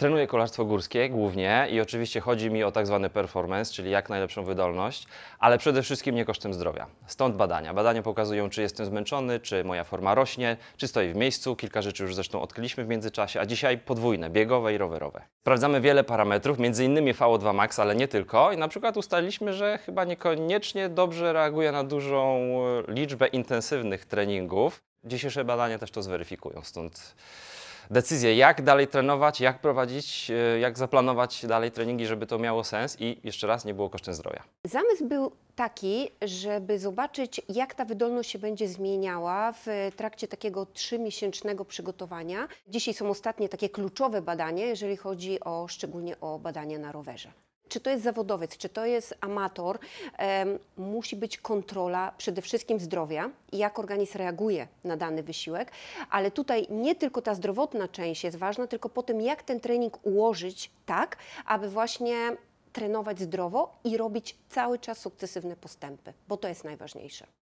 Trenuję kolarstwo górskie głównie i oczywiście chodzi mi o tak zwany performance, czyli jak najlepszą wydolność, ale przede wszystkim nie kosztem zdrowia. Stąd badania. Badania pokazują, czy jestem zmęczony, czy moja forma rośnie, czy stoi w miejscu. Kilka rzeczy już zresztą odkryliśmy w międzyczasie, a dzisiaj podwójne, biegowe i rowerowe. Sprawdzamy wiele parametrów, m.in. VO2 max, ale nie tylko. I na przykład ustaliliśmy, że chyba niekoniecznie dobrze reaguje na dużą liczbę intensywnych treningów. Dzisiejsze badania też to zweryfikują, stąd decyzję, jak dalej trenować, jak prowadzić, e, jak zaplanować dalej treningi, żeby to miało sens i jeszcze raz nie było kosztem zdrowia. Zamysł był taki, żeby zobaczyć, jak ta wydolność się będzie zmieniała w trakcie takiego trzymiesięcznego przygotowania. Dzisiaj są ostatnie takie kluczowe badania, jeżeli chodzi o szczególnie o badania na rowerze czy to jest zawodowiec, czy to jest amator, musi być kontrola przede wszystkim zdrowia i jak organizm reaguje na dany wysiłek, ale tutaj nie tylko ta zdrowotna część jest ważna, tylko po tym, jak ten trening ułożyć tak, aby właśnie trenować zdrowo i robić cały czas sukcesywne postępy, bo to jest najważniejsze.